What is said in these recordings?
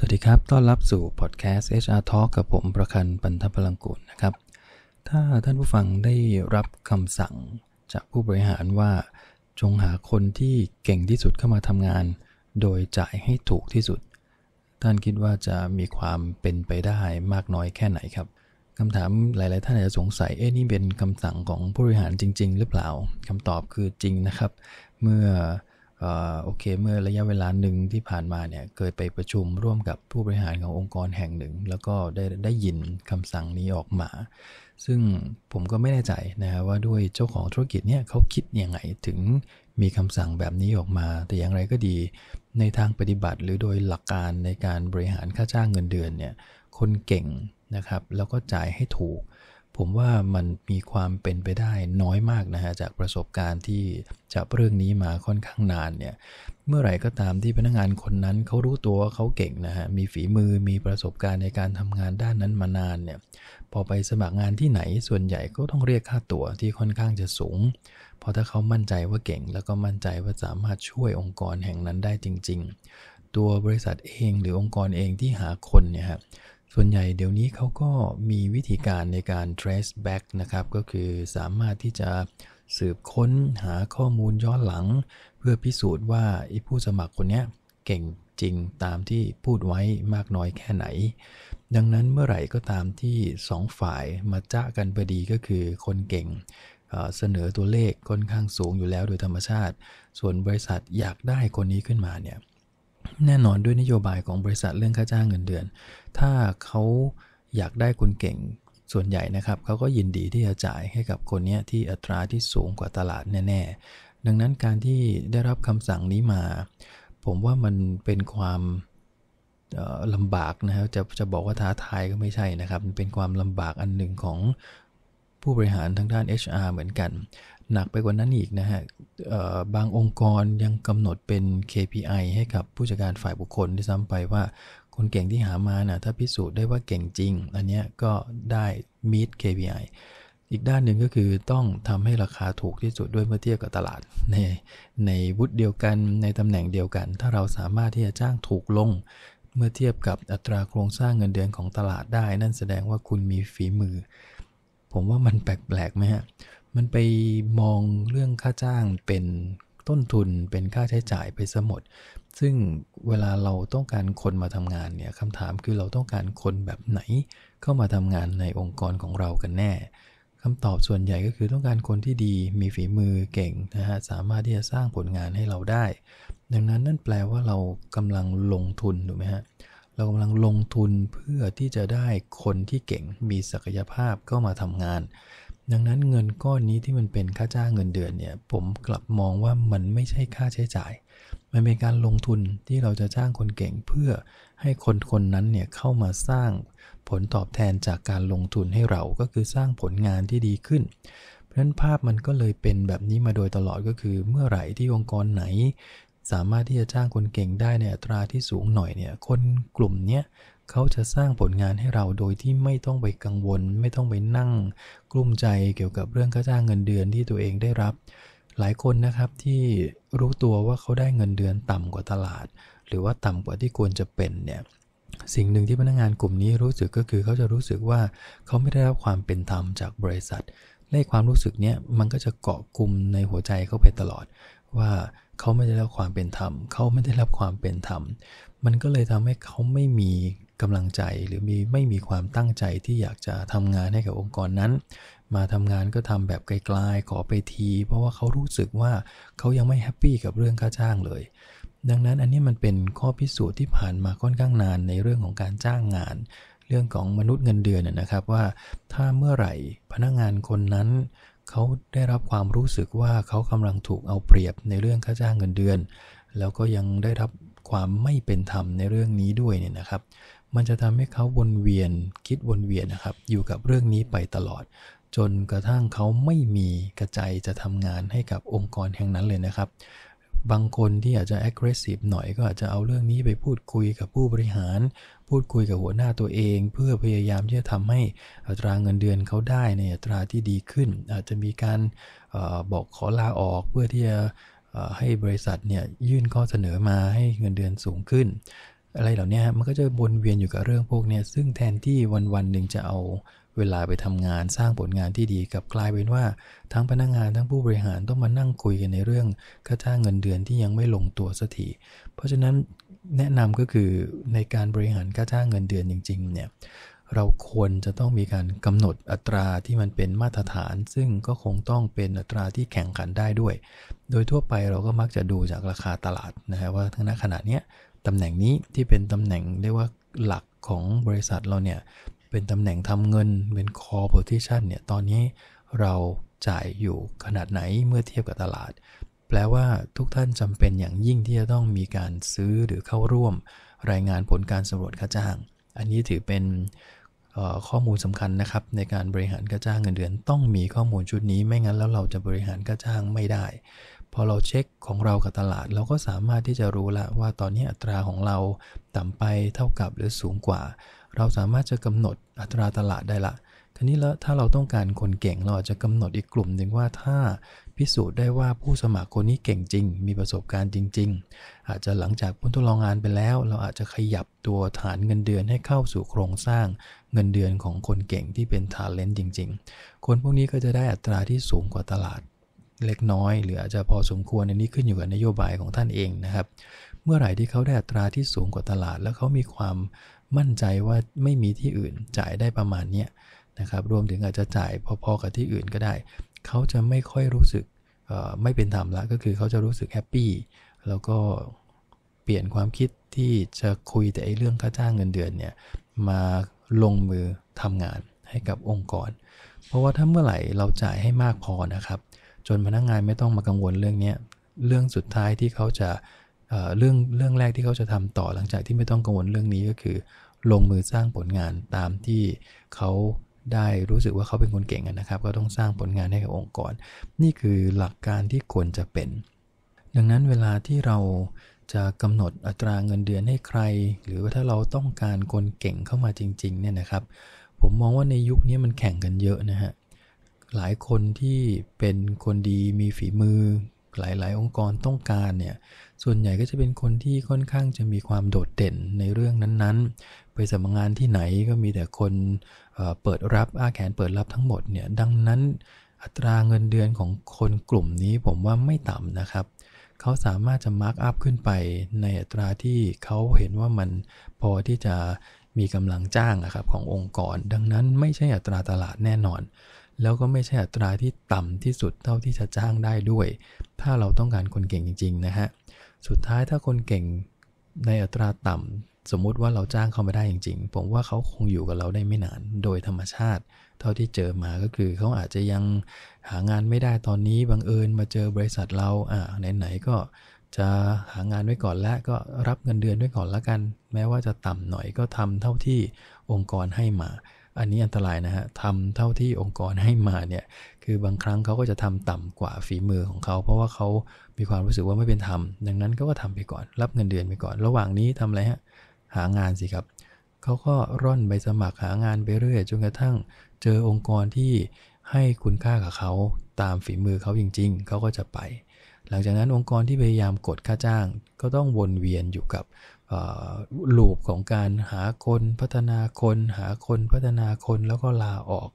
สวัสดีครับ ต้อนรับสู่พอดแคสต์ HR Talk กับผมประคันปันทพลังกุลนะครับ ถ้าท่านผู้ฟังได้รับคำสั่งจากผู้บริหารว่า จงหาคนที่เก่งที่สุดเข้ามาทำงาน โดยจ่ายให้ถูกที่สุด ท่านคิดว่าจะมีความเป็นไปได้มากน้อยแค่ไหนครับ คำถามหลายๆท่านอาจจะสงสัย เอ๊ะนี่เป็นคำสั่งของผู้บริหารจริงๆ หรือเปล่า คำตอบคือจริงนะครับ เมื่อโอเค เมื่อระยะเวลาหนึ่งที่ผ่านมาเนี่ยเคยไปประชุมร่วมกับผู้บริหารขององค์กรแห่งหนึ่ง แล้วก็ได้ได้ยินคำสั่งนี้ออกมา ซึ่งผมก็ไม่แน่ใจนะฮะว่าด้วยเจ้าของธุรกิจเนี่ยเขาคิดยังไงถึงมีคำสั่งแบบนี้ออกมา แต่อย่างไรก็ดีในทางปฏิบัติหรือโดยหลักการในการบริหารค่าจ้างเงินเดือนเนี่ยคนเก่งนะครับแล้วก็จ่ายให้ถูกผมว่ามันมีความเป็นไปได้น้อยมากนะฮะจากประสบการณ์ที่จับเรื่องนี้มาค่อนข้างนานเนี่ยเมื่อไหร่ก็ตามที่พนักงานคนนั้นเขารู้ตัวว่าเขาเก่งนะฮะมีฝีมือมีประสบการณ์ในการทำงานด้านนั้นมานานเนี่ย พอไปสมัครงานที่ไหนส่วนใหญ่ก็ต้องเรียกค่าตั๋วที่ค่อนข้างจะสูง เพราะถ้าเขามั่นใจว่าเก่ง แล้วก็มั่นใจว่าสามารถช่วยองค์กรแห่งนั้นได้จริง ๆ ตัวบริษัทเองหรือองค์กรเองที่หาคนเนี่ยฮะส่วนใหญ่เดี๋ยวนี้เขาก็มีวิธีการในการ trace back นะครับก็คือสามารถที่จะสืบค้นหาข้อมูลย้อนหลัง เพื่อพิสูจน์ว่าอผู้สมัครคนนี้เก่งจริงตามที่พูดไว้มากน้อยแค่ไหน ดังนั้นเมื่อไหร่ก็ตามที่สองฝ่ายมาจ้ากันพอดีก็คือคนเก่ง เสนอตัวเลขค่อนข้างสูงอยู่แล้วโดยธรรมชาติ ส่วนบริษัทอยากได้คนนี้ขึ้นมาเนี่ยแน่นอนด้วยนโยบายของบริษัทเรื่องค่าจ้าง เงินเดือน ถ้าเขาอยากได้คนเก่งส่วนใหญ่นะครับ เขาก็ยินดีที่จะจ่ายให้กับคนนี้ที่อัตราที่สูงกว่าตลาดแน่ๆ ดังนั้นการที่ได้รับคำสั่งนี้มา ผมว่ามันเป็นความลำบากนะครับ จะจะบอกว่าท้าทายก็ไม่ใช่นะครับ เป็นความลำบากอันหนึ่งของผู้บริหารทางด้าน HR เหมือนกันหนักไปกว่านั้นอีกนะฮะ บางองค์กรยังกำหนดเป็น KPI ให้กับผู้จัดการฝ่ายบุคคล ที่ซ้ำไปว่าคนเก่งที่หามานะ่ะถ้าพิสูจน์ได้ว่าเก่งจริง อันนี้ก็ได้ meet KPI อีกด้านหนึ่งก็คือต้องทำให้ราคาถูกที่สุดด้วยเมื่อเทียบกับตลาด ในในวุฒิเดียวกันในตำแหน่งเดียวกัน ถ้าเราสามารถที่จะจ้างถูกลง เมื่อเทียบกับอัตราโครงสร้างเงินเดือนของตลาดได้ นั่นแสดงว่าคุณมีฝีมือ ผมว่ามันแปลกๆไหมฮะมันไปมองเรื่องค่าจ้างเป็นต้นทุนเป็นค่าใช้จ่ายไปสมดซึ่งเวลาเราต้องการคนมาทำงานเนี่ยคำถามคือเราต้องการคนแบบไหน เข้ามาทำงานในองค์กรของเรากันแน่คำตอบส่วนใหญ่ก็คือต้องการคนที่ดีมีฝีมือเก่งนะฮะสามารถที่จะสร้างผลงานให้เราได้ ดังนั้นนั่นแปลว่าเรากำลังลงทุนถูกไหมฮะเรากำลังลงทุนเพื่อที่จะได้คนที่เก่งมีศักยภาพเข้ามาทำงานดังนั้นเงินก้อนนี้ที่มันเป็นค่าจ้างเงินเดือนเนี่ย ผมกลับมองว่ามันไม่ใช่ค่าใช้จ่าย มันเป็นการลงทุนที่เราจะจ้างคนเก่งเพื่อให้คนคนนั้นเนี่ยเข้ามาสร้างผลตอบแทนจากการลงทุนให้เราก็คือสร้างผลงานที่ดีขึ้น เพราะฉะนั้นภาพมันก็เลยเป็นแบบนี้มาโดยตลอดก็คือเมื่อไหร่ที่องค์กรไหนสามารถที่จะจ้างคนเก่งได้ในอัตราที่สูงหน่อยเนี่ย คนกลุ่มนี้เขาจะสร้างผลงานให้เราโดยที่ไม่ต้องไปกังวล ไม่ต้องไปนั่งกลุ้มใจเกี่ยวกับเรื่องค่าจ้างเงินเดือนที่ตัวเองได้รับ หลายคนนะครับที่รู้ตัวว่าเขาได้เงินเดือนต่ำกว่าตลาด หรือว่าต่ำกว่าที่ควรจะเป็นเนี่ยสิ่งหนึ่งที่พนักงานกลุ่มนี้รู้สึกก็คือเขาจะรู้สึกว่าเขาไม่ได้รับความเป็นธรรมจากบริษัทและความรู้สึกเนี้ยมันก็จะเกาะกลุ่มในหัวใจเขาไปตลอดว่าเขาไม่ได้รับความเป็นธรรม เขาไม่ได้รับความเป็นธรรมมันก็เลยทำให้เขาไม่มีกำลังใจหรือมีไม่มีความตั้งใจที่อยากจะทำงานให้กับองค์กรนั้น มาทำงานก็ทำแบบไกลๆขอไปที เพราะว่าเขารู้สึกว่าเขายังไม่แฮปปี้กับเรื่องค่าจ้างเลย ดังนั้นอันนี้มันเป็นข้อพิสูจน์ที่ผ่านมาค่อนข้างนานในเรื่องของการจ้างงาน เรื่องของมนุษย์เงินเดือนนะครับ ว่าถ้าเมื่อไหร่พนักงงานคนนั้นเขาได้รับความรู้สึกว่าเขากำลังถูกเอาเปรียบในเรื่องค่าจ้างเงินเดือน แล้วก็ยังได้รับความไม่เป็นธรรมในเรื่องนี้ด้วยเนี่ยนะครับ มันจะทำให้เขาวนเวียน คิดวนเวียนนะครับ อยู่กับเรื่องนี้ไปตลอด จนกระทั่งเขาไม่มีกระใจจะทำงานให้กับองค์กรแห่งนั้นเลยนะครับ บางคนที่อาจจะ aggressive หน่อย ก็อาจจะเอาเรื่องนี้ไปพูดคุยกับผู้บริหารพูดคุยกับหัวหน้าตัวเองเพื่อพยายามที่จะทำให้อัตราเงินเดือนเขาได้ในอัตราที่ดีขึ้นอาจจะมีการบอกขอลาออกเพื่อที่จะให้บริษัทเนี่ยยื่นข้อเสนอมาให้เงินเดือนสูงขึ้น อะไรเหล่านี้มันก็จะวนเวียนอยู่กับเรื่องพวกนี้ซึ่งแทนที่วันวันหนึ่งจะเอาเวลาไปทำงานสร้างผลงานที่ดีกับกลายเป็นว่า ทั้งพนักงงานทั้งผู้บริหารต้องมานั่งคุยกันในเรื่องค่าจ้างเงินเดือนที่ยังไม่ลงตัวสักทีเพราะฉะนั้นแนะนำก็คือในการบริหารค่าจ้างเงินเดือนจริงๆเนี่ยเราควรจะต้องมีการกำหนดอัตราที่มันเป็นมาตรฐาน ซึ่งก็คงต้องเป็นอัตราที่แข่งขันได้ด้วย โดยทั่วไปเราก็มักจะดูจากราคาตลาดนะฮะว่าทั้งนั้นขณะเนี้ยตำแหน่งนี้ที่เป็นตำแหน่งเรียกว่าหลักของบริษัทเราเนี่ยเป็นตำแหน่งทำเงินเป็น c อโ e position เนี่ยตอนนี้เราจ่ายอยู่ขนาดไหนเมื่อเทียบกับตลาด แปลว่าทุกท่านจำเป็นอย่างยิ่งที่จะต้องมีการซื้อหรือเข้าร่วม รายงานผลการสำรวจค่าจ้าง อันนี้ถือเป็นข้อมูลสำคัญนะครับ ในการบริหารค่าจ้างเงินเดือนต้องมีข้อมูลชุดนี้ไม่งั้นแล้วเราจะบริหารค่าจ้างไม่ได้ พอเราเช็คของเรากับตลาดเราก็สามารถที่จะรู้ละว่าตอนนี้อัตราของเราต่ำไปเท่ากับหรือสูงกว่าเราสามารถจะกำหนดอัตราตลาดได้ละทีนี้แล้วถ้าเราต้องการคนเก่งเราอาจจะกำหนดอีกกลุ่มหนึ่งว่าถ้า พิสูจน์ได้ว่าผู้สมัครคนนี้เก่งจริง มีประสบการณ์จริง ๆ อาจจะหลังจากพ้นทดลองงานไปแล้ว เราอาจจะขยับตัวฐานเงินเดือนให้เข้าสู่โครงสร้างเงินเดือนของคนเก่งที่เป็นทาเลนต์จริง ๆ คนพวกนี้ก็จะได้อัตราที่สูงกว่าตลาด เล็กน้อยหรืออาจจะพอสมควรอันนี้ขึ้นอยู่กับนโยบายของท่านเองนะครับ เมื่อไหร่ที่เขาได้อัตราที่สูงกว่าตลาดแล้วเขามีความมั่นใจว่าไม่มีที่อื่นจ่ายได้ประมาณนี้นะครับ รวมถึงอาจจะจ่ายพอ ๆกับที่อื่นก็ได้ เขาจะไม่ค่อยรู้สึกไม่เป็นธรรมละ ก็คือเขาจะรู้สึกแฮปปี้ แล้วก็เปลี่ยนความคิดที่จะคุยแต่ไอ้เรื่องค่าจ้างเงินเดือนเนี่ย มาลงมือทำงานให้กับองค์กร เพราะว่าถ้าเมื่อไหร่เราจ่ายให้มากพอนะครับ จนพนักงงานไม่ต้องมากังวลเรื่องนี้เรื่องสุดท้ายที่เขาจะเรื่องเรื่องแรกที่เขาจะทำต่อหลังจากที่ไม่ต้องกังวลเรื่องนี้ก็คือ ลงมือสร้างผลงานตามที่เขาได้รู้สึกว่าเขาเป็นคนเก่งนะครับ ก็ต้องสร้างผลงานให้กับองค์กรนี่คือหลักการที่ควรจะเป็น ดังนั้นเวลาที่เราจะกำหนดอัตราเงินเดือนให้ใคร หรือว่าถ้าเราต้องการคนเก่งเข้ามาจริงๆเนี่ยนะครับ ผมมองว่าในยุคนี้มันแข่งกันเยอะนะฮะหลายคนที่เป็นคนดีมีฝีมือหลายๆองค์กรต้องการเนี่ย ส่วนใหญ่ก็จะเป็นคนที่ค่อนข้างจะมีความโดดเด่นในเรื่องนั้นๆ ไปสมัครงานที่ไหนก็มีแต่คนเปิดรับอาแขนเปิดรับทั้งหมดเนี่ย ดังนั้นอัตราเงินเดือนของคนกลุ่มนี้ผมว่าไม่ต่ำนะครับเขาสามารถจะมาร์กอัพขึ้นไป ในอัตราที่เขาเห็นว่ามันพอที่จะมีกำลังจ้างนะครับขององค์กร ดังนั้นไม่ใช่อัตราตลาดแน่นอนแล้วก็ไม่ใช่อัตราที่ต่ำที่สุดเท่าที่จะจ้างได้ด้วย ถ้าเราต้องการคนเก่งจริงๆ นะฮะ สุดท้ายถ้าคนเก่งในอัตราต่ำ สมมุติว่าเราจ้างเขาไม่ได้จริงๆ ผมว่าเขาคงอยู่กับเราได้ไม่นาน โดยธรรมชาติ เท่าที่เจอมาก็คือ เขาอาจจะยังหางานไม่ได้ตอนนี้บังเอิญมาเจอบริษัทเรา อ่าไหนๆก็ จะหางานไว้ก่อนและก็รับเงินเดือนไว้ก่อนละกัน แม้ว่าจะต่ำหน่อยก็ทำเท่าที่องค์กรให้มาอันนี้อันตรายนะฮะ ทำเท่าที่องค์กรให้มาเนี่ย คือบางครั้งเขาก็จะทำต่ำกว่าฝีมือของเขา เพราะว่าเขามีความรู้สึกว่าไม่เป็นธรรม ดังนั้นเขาก็ทำไปก่อน รับเงินเดือนไปก่อน ระหว่างนี้ทำอะไรฮะ หางานสิครับ เขาก็ร่อนไปสมัครหางานไปเรื่อย จนกระทั่ง เจอองค์กรที่ให้คุณค่ากับเขาตามฝีมือเขาจริง ๆ เขาก็จะไป หลังจากนั้นองค์กรที่พยายามกดค่าจ้าง ก็ต้องวนเวียนอยู่กับลูปของการหาคน พัฒนาคน หาคนพัฒนาคนแล้วก็ลาออก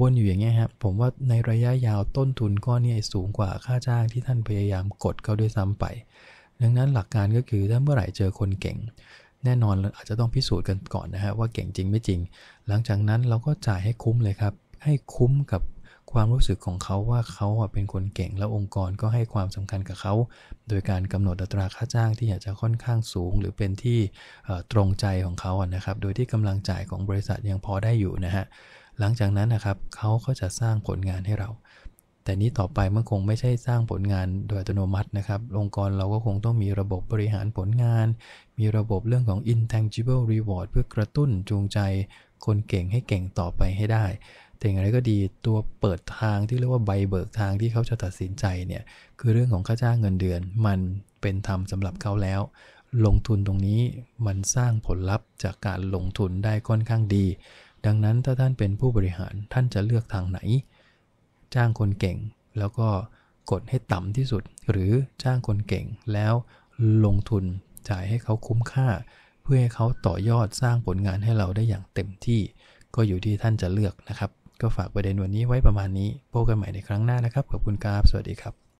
วนอยู่อย่างเงี้ยครับผมว่าในระยะยาวต้นทุนก้อนนี้สูงกว่าค่าจ้างที่ท่านพยายามกดเขาด้วยซ้ำไป ดังนั้นหลักการก็คือถ้าเมื่อไหร่เจอคนเก่ง แน่นอนอาจจะต้องพิสูจน์กันก่อนนะฮะว่าเก่งจริงไม่จริง หลังจากนั้นเราก็จ่ายให้คุ้มเลยครับ ให้คุ้มกับความรู้สึกของเขาว่าเขาเป็นคนเก่งและองค์กรก็ให้ความสำคัญกับเขา โดยการกำหนดอัตราค่าจ้างที่อยากจะค่อนข้างสูง หรือเป็นที่ตรงใจของเขาอ่ะนะครับ โดยที่กำลังจ่ายของบริษัทยังพอได้อยู่นะฮะ หลังจากนั้นนะครับเขาก็จะสร้างผลงานให้เรา แต่นี้ต่อไปมันคงไม่ใช่สร้างผลงานโดยอัตโนมัตินะครับ องค์กรเราก็คงต้องมีระบบบริหารผลงาน มีระบบเรื่องของ intangible reward เพื่อกระตุ้นจูงใจ คนเก่งให้เก่งต่อไปให้ได้แต่อย่างไรก็ดีตัวเปิดทางที่เรียกว่าใบเบิกทางที่เขาจะตัดสินใจเนี่ย คือเรื่องของค่าจ้างเงินเดือน มันเป็นธรรมสำหรับเขาแล้ว ลงทุนตรงนี้มันสร้างผลลัพธ์จากการลงทุนได้ค่อนข้างดี ดังนั้นถ้าท่านเป็นผู้บริหารท่านจะเลือกทางไหน จ้างคนเก่ง แล้วก็กดให้ต่ำที่สุดหรือจ้างคนเก่ง แล้วลงทุนจ่ายให้เขาคุ้มค่า เพื่อให้เขาต่อยอดสร้างผลงานให้เราได้อย่างเต็มที่ก็อยู่ที่ท่านจะเลือกนะครับก็ฝากประเด็นวันนี้ไว้ประมาณนี้ พบกันใหม่ในครั้งหน้านะครับ ขอบคุณครับสวัสดีครับ